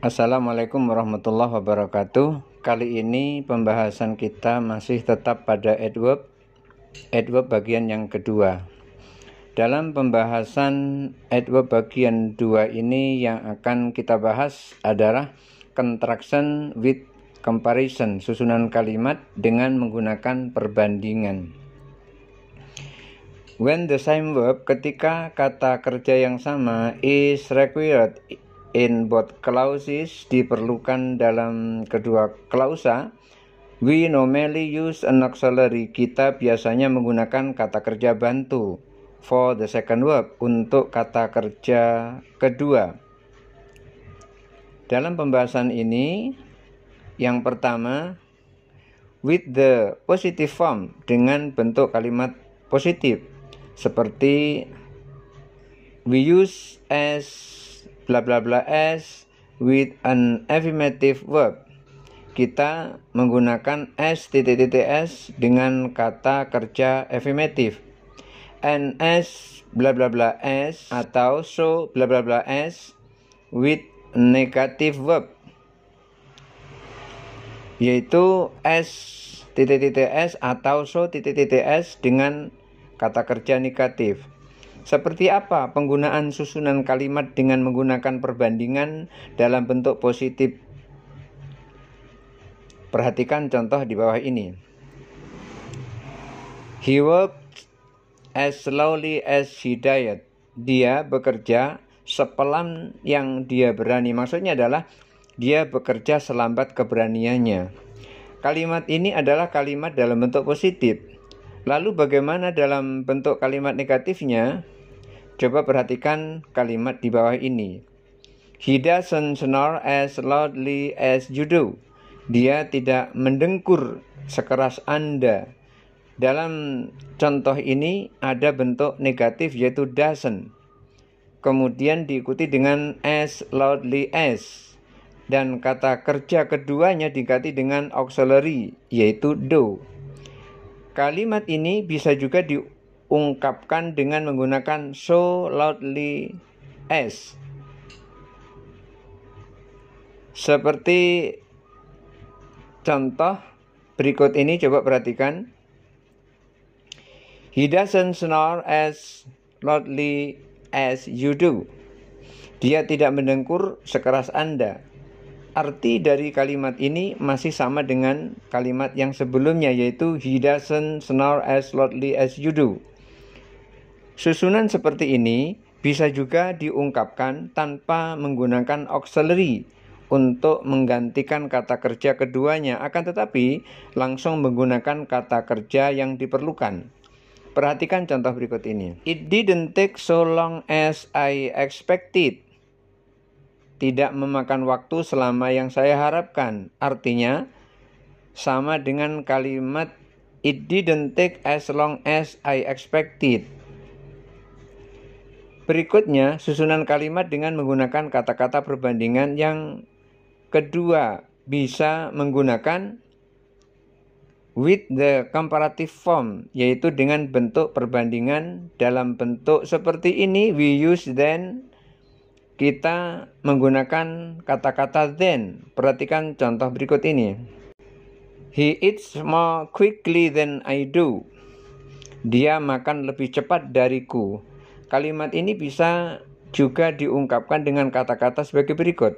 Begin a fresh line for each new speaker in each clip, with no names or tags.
Assalamualaikum warahmatullahi wabarakatuh. Kali ini pembahasan kita masih tetap pada adverb. Adverb bagian yang kedua. Dalam pembahasan adverb bagian dua ini yang akan kita bahas adalah contraction with comparison, susunan kalimat dengan menggunakan perbandingan. When the same verb, ketika kata kerja yang sama is required in both clauses diperlukan dalam kedua klausa. We normally use an auxiliary. Kita biasanya menggunakan kata kerja bantu for the second verb untuk kata kerja kedua. Dalam pembahasan ini, yang pertama with the positive form dengan bentuk kalimat positif seperti we use as bla bla bla s with an affirmative verb. Kita menggunakan s titik titik s dengan kata kerja affirmative. And s bla bla bla s atau so bla bla bla s with negative verb yaitu s titik titik s atau so titik titik s dengan kata kerja negatif seperti apa penggunaan susunan kalimat dengan menggunakan perbandingan dalam bentuk positif? Perhatikan contoh di bawah ini. He worked as slowly as he died. Dia bekerja sepelan yang dia berani. Maksudnya adalah dia bekerja selambat keberaniannya. Kalimat ini adalah kalimat dalam bentuk positif Lalu bagaimana dalam bentuk kalimat negatifnya? Coba perhatikan kalimat di bawah ini. He doesn't snore as loudly as you do. Dia tidak mendengkur sekeras Anda. Dalam contoh ini ada bentuk negatif yaitu doesn't. Kemudian diikuti dengan as loudly as. Dan kata kerja keduanya diganti dengan auxiliary yaitu do. Kalimat ini bisa juga diungkapkan dengan menggunakan so loudly as. Seperti contoh berikut ini coba perhatikan. He doesn't snore as loudly as you do. Dia tidak mendengkur sekeras Anda arti dari kalimat ini masih sama dengan kalimat yang sebelumnya yaitu he doesn't snore as loudly as you do. Susunan seperti ini bisa juga diungkapkan tanpa menggunakan auxiliary untuk menggantikan kata kerja keduanya akan tetapi langsung menggunakan kata kerja yang diperlukan. Perhatikan contoh berikut ini. It didn't take so long as I expected tidak memakan waktu selama yang saya harapkan. Artinya, sama dengan kalimat it didn't take as long as I expected. Berikutnya, susunan kalimat dengan menggunakan kata-kata perbandingan yang kedua bisa menggunakan with the comparative form yaitu dengan bentuk perbandingan dalam bentuk seperti ini we use then kita menggunakan kata-kata then. Perhatikan contoh berikut ini. He eats more quickly than I do. Dia makan lebih cepat dariku. Kalimat ini bisa juga diungkapkan dengan kata-kata sebagai berikut.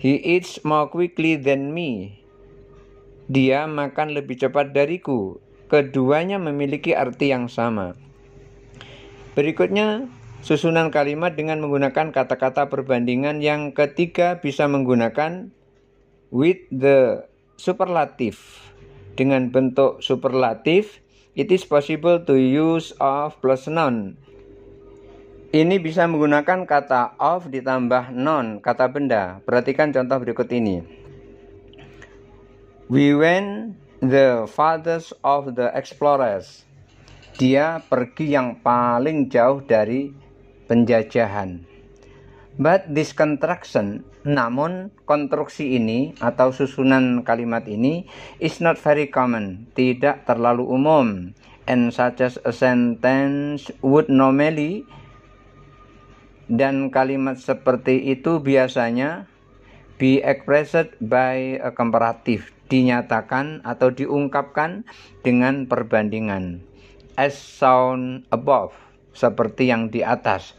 He eats more quickly than me. Dia makan lebih cepat dariku. Keduanya memiliki arti yang sama. Berikutnya, susunan kalimat dengan menggunakan kata-kata perbandingan yang ketiga bisa menggunakan with the superlatif dengan bentuk superlatif it is possible to use of plus noun ini bisa menggunakan kata of ditambah non kata benda perhatikan contoh berikut ini we went the fathers of the explorers dia pergi yang paling jauh dari penjajahan. But this construction, namun konstruksi ini atau susunan kalimat ini is not very common, tidak terlalu umum. And such as a sentence would normally dan kalimat seperti itu biasanya be expressed by a comparative, dinyatakan atau diungkapkan dengan perbandingan as shown above seperti yang di atas,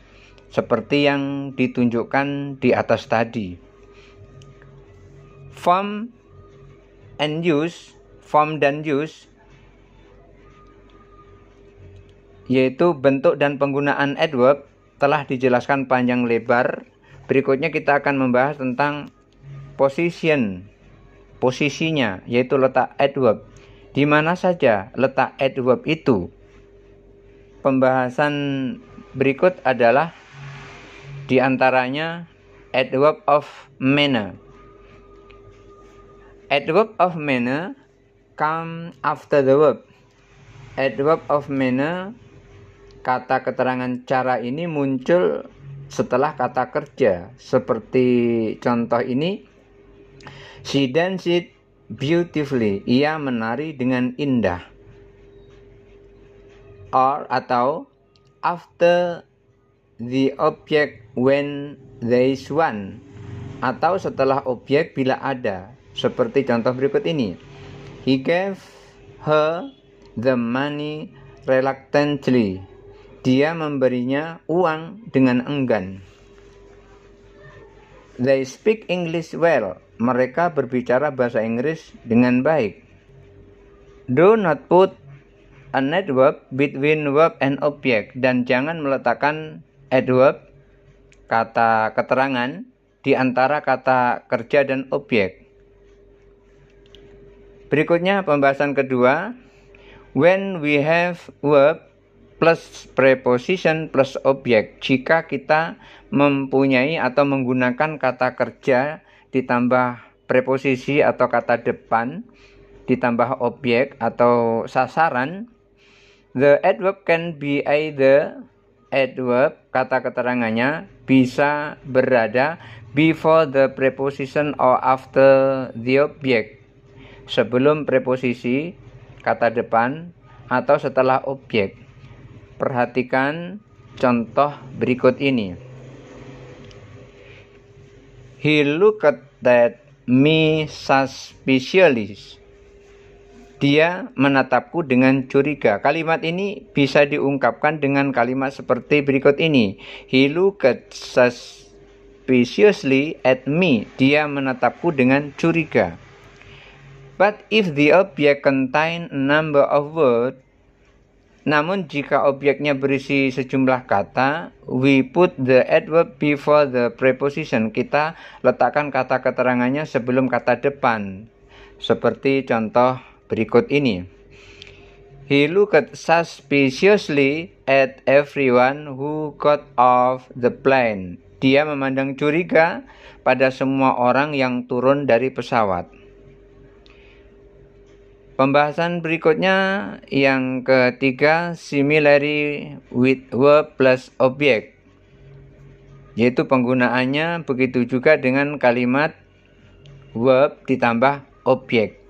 seperti yang ditunjukkan di atas tadi. Form and use, form dan use yaitu bentuk dan penggunaan adverb telah dijelaskan panjang lebar. Berikutnya kita akan membahas tentang position, posisinya yaitu letak adverb. Di mana saja letak adverb itu? pembahasan berikut adalah diantaranya adverb of manner. Adverb of manner come after the verb. Adverb of manner kata keterangan cara ini muncul setelah kata kerja seperti contoh ini she danced beautifully ia menari dengan indah or atau after the object when there is one atau setelah objek bila ada seperti contoh berikut ini he gave her the money reluctantly dia memberinya uang dengan enggan they speak English well mereka berbicara bahasa Inggris dengan baik do not put a network between verb and object dan jangan meletakkan adverb kata keterangan di antara kata kerja dan objek. Berikutnya pembahasan kedua, when we have verb plus preposition plus objek. Jika kita mempunyai atau menggunakan kata kerja ditambah preposisi atau kata depan ditambah objek atau sasaran The adverb can be either adverb kata keterangannya bisa berada before the preposition or after the object. Sebelum preposisi kata depan atau setelah objek. Perhatikan contoh berikut ini. He looked at me suspiciously. Dia menatapku dengan curiga. Kalimat ini bisa diungkapkan dengan kalimat seperti berikut ini. He looked suspiciously at me. Dia menatapku dengan curiga. But if the object contain a number of words, namun jika objeknya berisi sejumlah kata, we put the adverb before the preposition. Kita letakkan kata keterangannya sebelum kata depan. Seperti contoh berikut ini. He looked suspiciously at everyone who got off the plane. Dia memandang curiga pada semua orang yang turun dari pesawat. Pembahasan berikutnya yang ketiga similarity with verb plus object yaitu penggunaannya begitu juga dengan kalimat verb ditambah objek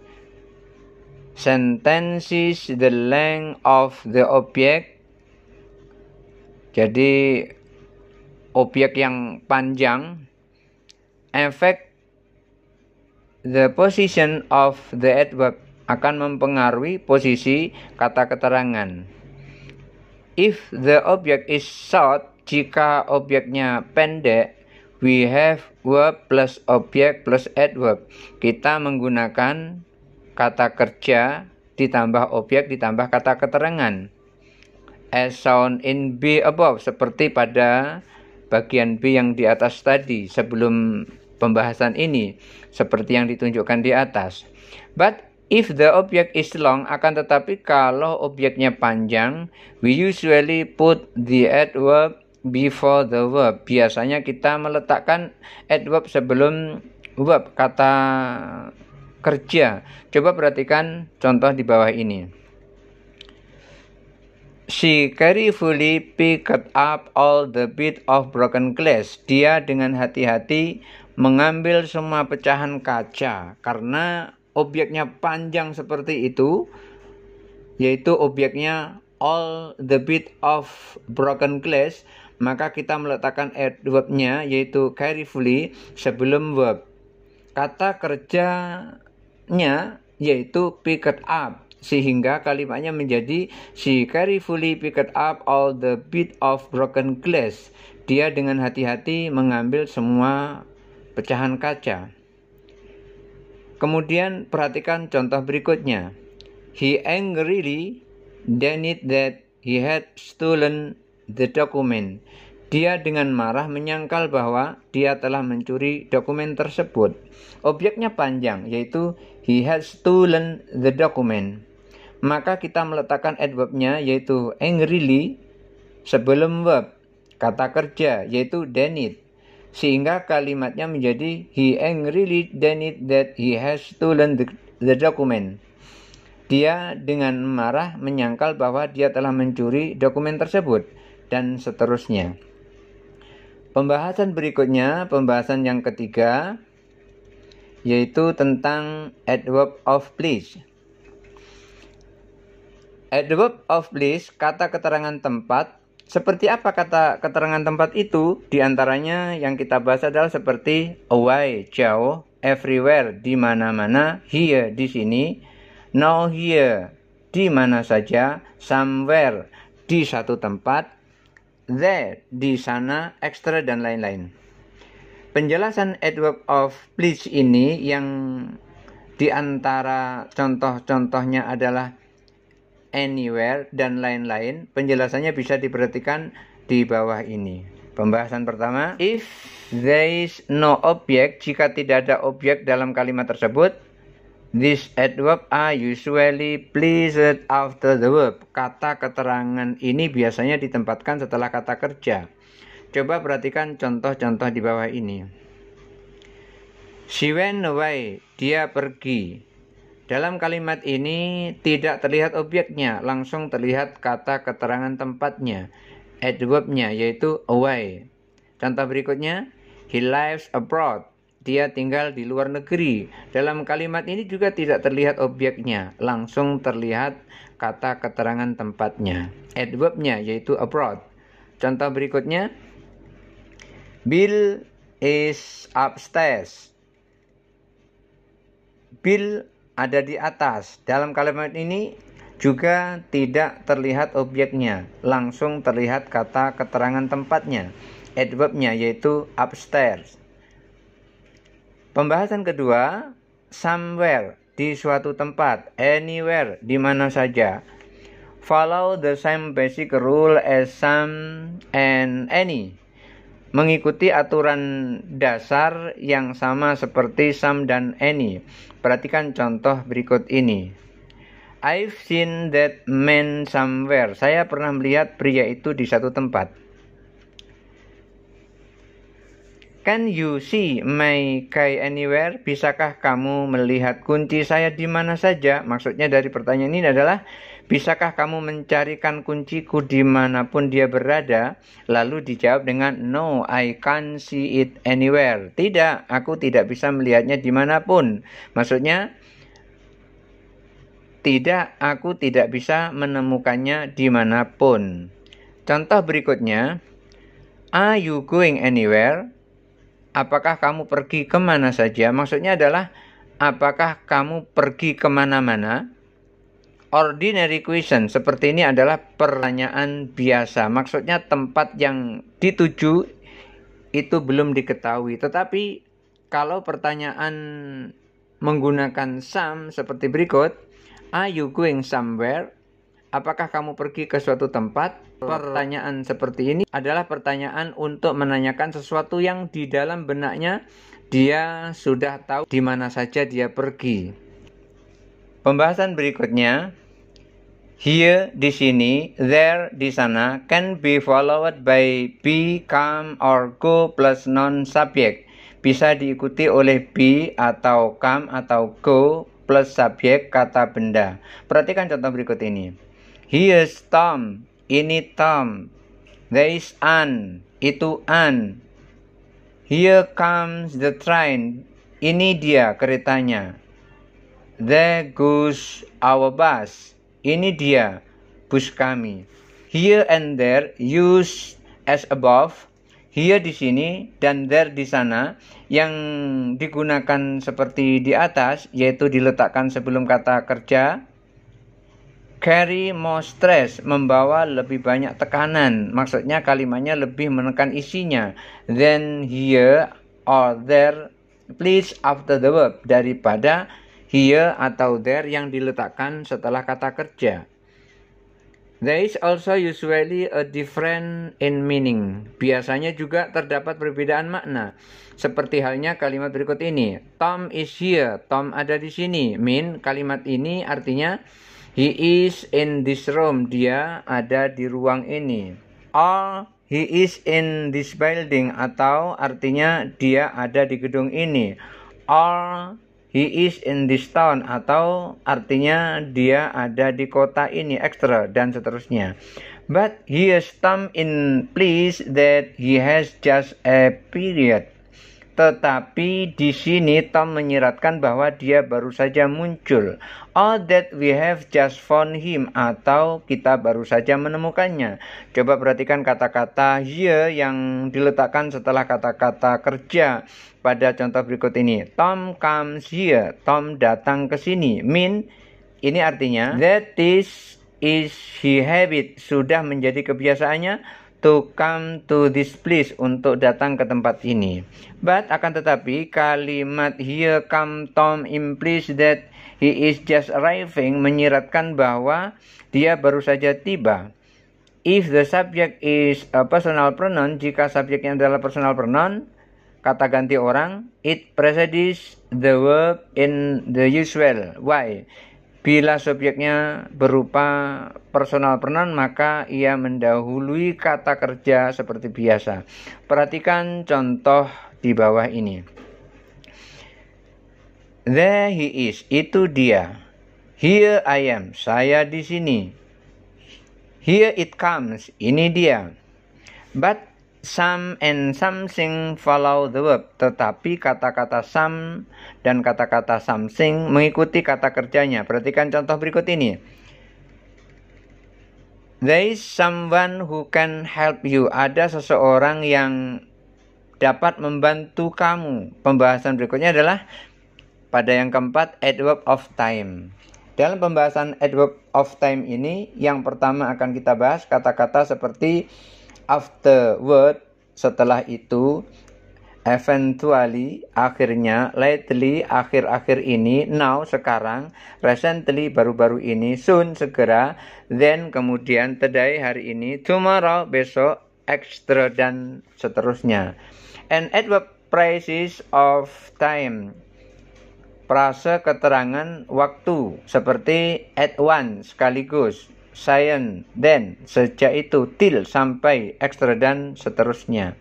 sentences the length of the object jadi objek yang panjang affect the position of the adverb akan mempengaruhi posisi kata keterangan if the object is short jika objeknya pendek we have verb plus object plus adverb kita menggunakan kata kerja ditambah objek ditambah kata keterangan as shown in B above seperti pada bagian B yang di atas tadi sebelum pembahasan ini seperti yang ditunjukkan di atas but if the object is long akan tetapi kalau objeknya panjang we usually put the adverb before the verb biasanya kita meletakkan adverb sebelum verb kata kerja. Coba perhatikan contoh di bawah ini. She carefully picked up all the bit of broken glass. Dia dengan hati-hati mengambil semua pecahan kaca karena objeknya panjang seperti itu yaitu objeknya all the bit of broken glass maka kita meletakkan adverbnya yaitu carefully sebelum verb. Kata kerja nya yaitu picket up sehingga kalimatnya menjadi she carefully picked up all the bit of broken glass. Dia dengan hati-hati mengambil semua pecahan kaca. Kemudian perhatikan contoh berikutnya. He angrily denied that he had stolen the document. Dia dengan marah menyangkal bahwa dia telah mencuri dokumen tersebut. Objeknya panjang, yaitu he has stolen the document. Maka kita meletakkan adverbnya yaitu angrily sebelum verb kata kerja yaitu denied, sehingga kalimatnya menjadi he angrily denied that he has stolen the, the document. Dia dengan marah menyangkal bahwa dia telah mencuri dokumen tersebut dan seterusnya. Pembahasan berikutnya, pembahasan yang ketiga, yaitu tentang adverb of place. Adverb of place, kata keterangan tempat. Seperti apa kata keterangan tempat itu? Di antaranya yang kita bahas adalah seperti away, jauh, everywhere, di mana-mana, here, di sini, now here, di mana saja, somewhere, di satu tempat, there, di sana, extra, dan lain-lain. Penjelasan adverb of please ini yang di antara contoh-contohnya adalah anywhere dan lain-lain. Penjelasannya bisa diperhatikan di bawah ini. Pembahasan pertama, if there is no object, jika tidak ada objek dalam kalimat tersebut, This adverb are usually placed after the verb. Kata keterangan ini biasanya ditempatkan setelah kata kerja. Coba perhatikan contoh-contoh di bawah ini. She went away. Dia pergi. Dalam kalimat ini tidak terlihat objeknya, langsung terlihat kata keterangan tempatnya, adverbnya yaitu away. Contoh berikutnya, he lives abroad dia tinggal di luar negeri. Dalam kalimat ini juga tidak terlihat objeknya, langsung terlihat kata keterangan tempatnya. Adverbnya yaitu abroad. Contoh berikutnya, Bill is upstairs. Bill ada di atas. Dalam kalimat ini juga tidak terlihat objeknya, langsung terlihat kata keterangan tempatnya adverbnya yaitu upstairs. Pembahasan kedua, somewhere, di suatu tempat, anywhere, di mana saja. Follow the same basic rule as some and any. Mengikuti aturan dasar yang sama seperti some dan any. Perhatikan contoh berikut ini. I've seen that man somewhere. Saya pernah melihat pria itu di satu tempat. Can you see my key anywhere? Bisakah kamu melihat kunci saya di mana saja? Maksudnya dari pertanyaan ini adalah Bisakah kamu mencarikan kunciku di dimanapun dia berada? Lalu dijawab dengan No, I can't see it anywhere. Tidak, aku tidak bisa melihatnya di dimanapun. Maksudnya tidak, aku tidak bisa menemukannya di dimanapun. Contoh berikutnya, Are you going anywhere? apakah kamu pergi kemana saja? Maksudnya adalah apakah kamu pergi kemana-mana? Ordinary question seperti ini adalah pertanyaan biasa. Maksudnya tempat yang dituju itu belum diketahui. Tetapi kalau pertanyaan menggunakan some seperti berikut, are you going somewhere? apakah kamu pergi ke suatu tempat? Pertanyaan seperti ini adalah pertanyaan untuk menanyakan sesuatu yang di dalam benaknya dia sudah tahu di mana saja dia pergi. Pembahasan berikutnya Here di sini, there di sana can be followed by be, come, or go plus non subject. Bisa diikuti oleh be atau come atau go plus subjek kata benda. Perhatikan contoh berikut ini. Here's is Tom, ini Tom. There is An, itu An. Here comes the train, ini dia keretanya. There goes our bus, ini dia bus kami. Here and there use as above, here di sini dan there di sana yang digunakan seperti di atas yaitu diletakkan sebelum kata kerja carry more stress, membawa lebih banyak tekanan. Maksudnya kalimatnya lebih menekan isinya. than here or there please after the verb daripada here atau there yang diletakkan setelah kata kerja. There is also usually a different in meaning. Biasanya juga terdapat perbedaan makna. Seperti halnya kalimat berikut ini. Tom is here. Tom ada di sini. Mean kalimat ini artinya He is in this room. Dia ada di ruang ini. Or he is in this building atau artinya dia ada di gedung ini. Or he is in this town atau artinya dia ada di kota ini Extra dan seterusnya. But he is come in place that he has just a period tetapi di sini Tom menyiratkan bahwa dia baru saja muncul. All that we have just found him atau kita baru saja menemukannya. Coba perhatikan kata-kata here yang diletakkan setelah kata-kata kerja pada contoh berikut ini. Tom comes here. Tom datang ke sini. Mean ini artinya that is is he habit sudah menjadi kebiasaannya to come to this place untuk datang ke tempat ini. But akan tetapi kalimat here come Tom implies that he is just arriving menyiratkan bahwa dia baru saja tiba. If the subject is a personal pronoun, jika subjeknya adalah personal pronoun, kata ganti orang, it precedes the verb in the usual. Why? Bila subjeknya berupa personal pronoun maka ia mendahului kata kerja seperti biasa. Perhatikan contoh di bawah ini. There he is, itu dia. Here I am, saya di sini. Here it comes, ini dia. But some and something follow the verb, tetapi kata-kata some dan kata-kata something mengikuti kata kerjanya. Perhatikan contoh berikut ini. There is someone who can help you. Ada seseorang yang dapat membantu kamu. Pembahasan berikutnya adalah pada yang keempat adverb of time. Dalam pembahasan adverb of time ini, yang pertama akan kita bahas kata-kata seperti afterward setelah itu eventually akhirnya lately akhir-akhir ini now sekarang recently baru-baru ini soon segera then kemudian today hari ini tomorrow besok extra dan seterusnya and at the prices of time prase keterangan waktu seperti at one, sekaligus science, then, sejak itu, til sampai, extra, dan seterusnya.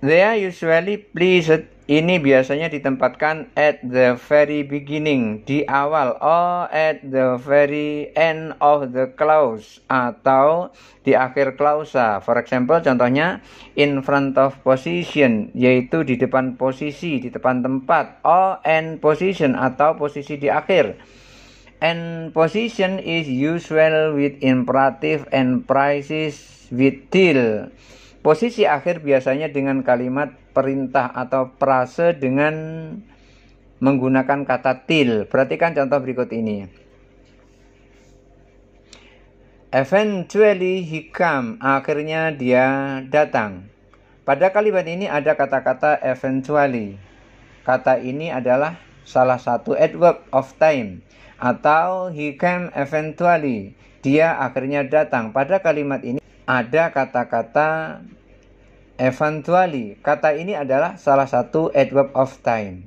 They are usually placed ini biasanya ditempatkan at the very beginning, di awal, or at the very end of the clause, atau di akhir klausa. For example, contohnya in front of position, yaitu di depan posisi, di depan tempat, or end position, atau posisi di akhir and position is usual with imperative and prices with till. Posisi akhir biasanya dengan kalimat perintah atau prase dengan menggunakan kata till. Perhatikan contoh berikut ini. Eventually he come. Akhirnya dia datang. Pada kalimat ini ada kata-kata eventually. Kata ini adalah salah satu adverb of time atau he came eventually dia akhirnya datang pada kalimat ini ada kata-kata eventually kata ini adalah salah satu adverb of time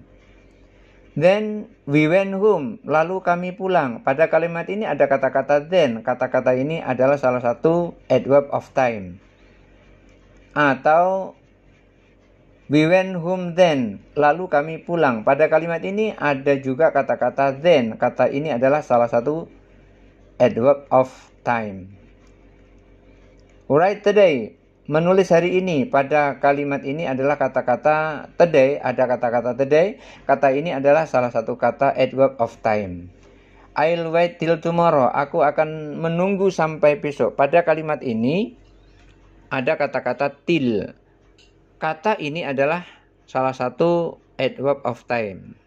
Then we went home, lalu kami pulang. Pada kalimat ini ada kata-kata then. Kata-kata ini adalah salah satu adverb of time. Atau We went home then. Lalu kami pulang. Pada kalimat ini ada juga kata-kata then. Kata ini adalah salah satu adverb of time. Write today. Menulis hari ini. Pada kalimat ini adalah kata-kata today. Ada kata-kata today. Kata ini adalah salah satu kata adverb of time. I'll wait till tomorrow. Aku akan menunggu sampai besok. Pada kalimat ini ada kata-kata till kata ini adalah salah satu adverb of time.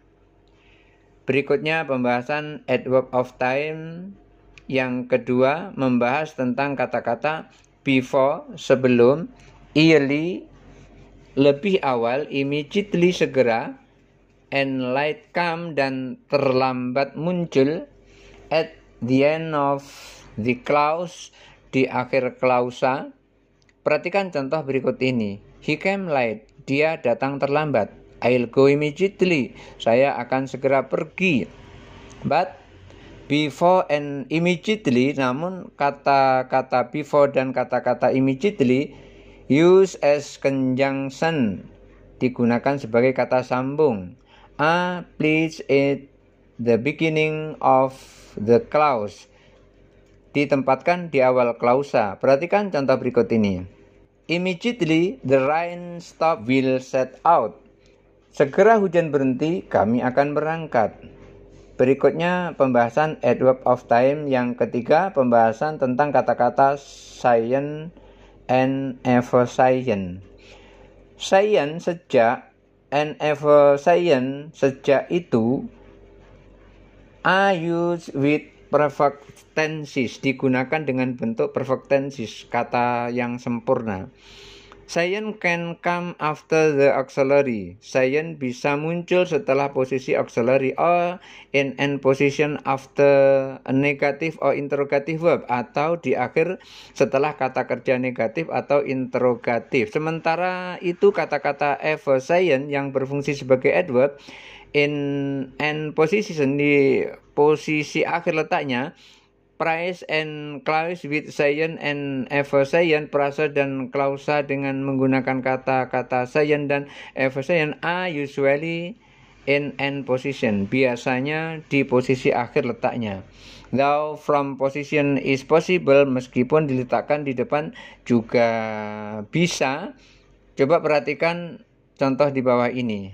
Berikutnya pembahasan adverb of time yang kedua membahas tentang kata-kata before sebelum early lebih awal immediately segera and light come dan terlambat muncul at the end of the clause di akhir klausa perhatikan contoh berikut ini He came late. Dia datang terlambat. I'll go immediately. Saya akan segera pergi. But before and immediately namun kata-kata before dan kata-kata immediately use as conjunction digunakan sebagai kata sambung. A ah, please it the beginning of the clause ditempatkan di awal klausa. Perhatikan contoh berikut ini. Immediately the rain stop will set out. Segera hujan berhenti, kami akan berangkat. Berikutnya pembahasan adverb of time yang ketiga, pembahasan tentang kata-kata science and ever science. Science sejak and ever science sejak itu I use with perfectensis digunakan dengan bentuk perfectensis kata yang sempurna Science can come after the auxiliary. Science bisa muncul setelah posisi auxiliary or in an position after a negative or interrogative verb atau di akhir setelah kata kerja negatif atau interrogatif. Sementara itu kata-kata ever science yang berfungsi sebagai adverb in an position di posisi akhir letaknya Price and clause with Sayen and ever Sayen Prasa dan Klausa dengan menggunakan kata-kata Sayen dan ever Sayen are usually in end position biasanya di posisi akhir letaknya Now from position is possible meskipun diletakkan di depan juga bisa coba perhatikan contoh di bawah ini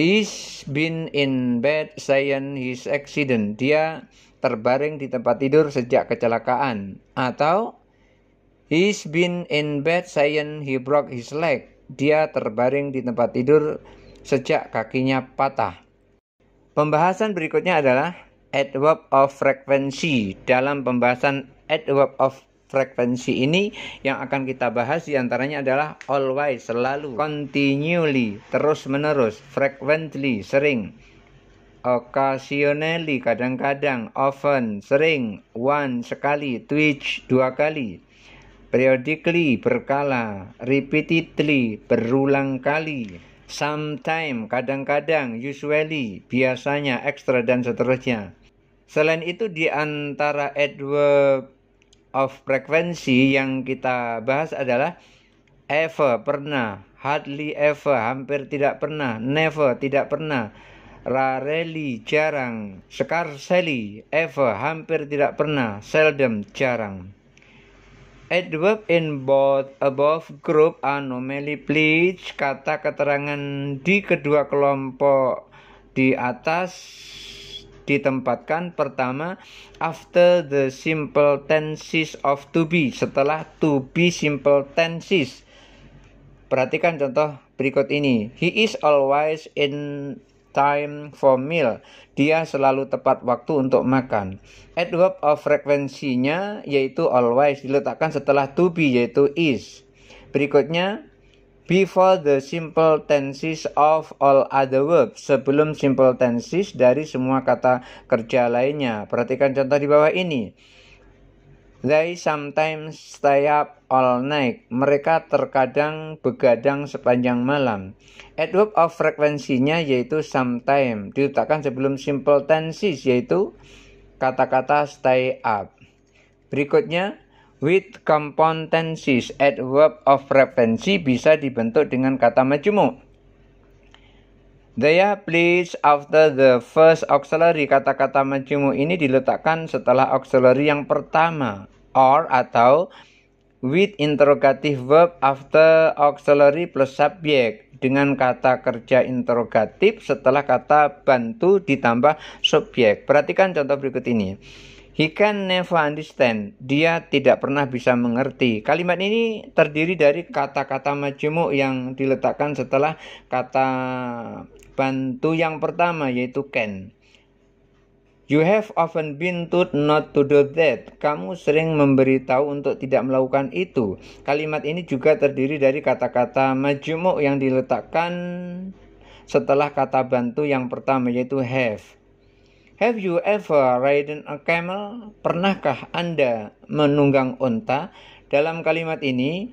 He's been in bed since his accident. Dia terbaring di tempat tidur sejak kecelakaan. Atau He's been in bed since he broke his leg. Dia terbaring di tempat tidur sejak kakinya patah. Pembahasan berikutnya adalah adverb of frequency. Dalam pembahasan adverb of frekuensi ini yang akan kita bahas diantaranya adalah always selalu continually terus menerus frequently sering occasionally kadang-kadang often sering one sekali twitch dua kali periodically berkala repeatedly berulang kali sometime kadang-kadang usually biasanya extra dan seterusnya Selain itu di antara adverb of frekuensi yang kita bahas adalah ever pernah, hardly ever hampir tidak pernah, never tidak pernah, rarely jarang, scarcely ever hampir tidak pernah, seldom jarang. Adverb in both above group anomaly please kata keterangan di kedua kelompok di atas ditempatkan pertama after the simple tenses of to be setelah to be simple tenses. Perhatikan contoh berikut ini. He is always in time for meal. Dia selalu tepat waktu untuk makan. Adverb of frekuensinya yaitu always diletakkan setelah to be yaitu is. Berikutnya before the simple tenses of all other verbs sebelum simple tenses dari semua kata kerja lainnya perhatikan contoh di bawah ini they sometimes stay up all night mereka terkadang begadang sepanjang malam adverb of frekuensinya yaitu sometime diletakkan sebelum simple tenses yaitu kata-kata stay up berikutnya with at adverb of frequency bisa dibentuk dengan kata majemuk. They are pleased after the first auxiliary. Kata-kata majemuk ini diletakkan setelah auxiliary yang pertama or atau with interrogative verb after auxiliary plus subject dengan kata kerja interrogatif setelah kata bantu ditambah subjek. Perhatikan contoh berikut ini. He can never understand. Dia tidak pernah bisa mengerti. Kalimat ini terdiri dari kata-kata majemuk yang diletakkan setelah kata bantu yang pertama yaitu can. You have often been told not to do that. Kamu sering memberitahu untuk tidak melakukan itu. Kalimat ini juga terdiri dari kata-kata majemuk yang diletakkan setelah kata bantu yang pertama yaitu have. Have you ever ridden a camel? Pernahkah Anda menunggang unta? Dalam kalimat ini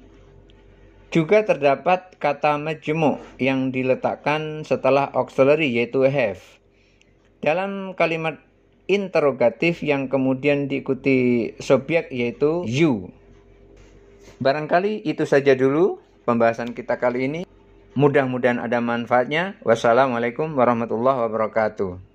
juga terdapat kata majemuk yang diletakkan setelah auxiliary yaitu have. Dalam kalimat interrogatif yang kemudian diikuti subjek yaitu you. Barangkali itu saja dulu pembahasan kita kali ini. Mudah-mudahan ada manfaatnya. Wassalamualaikum warahmatullahi wabarakatuh.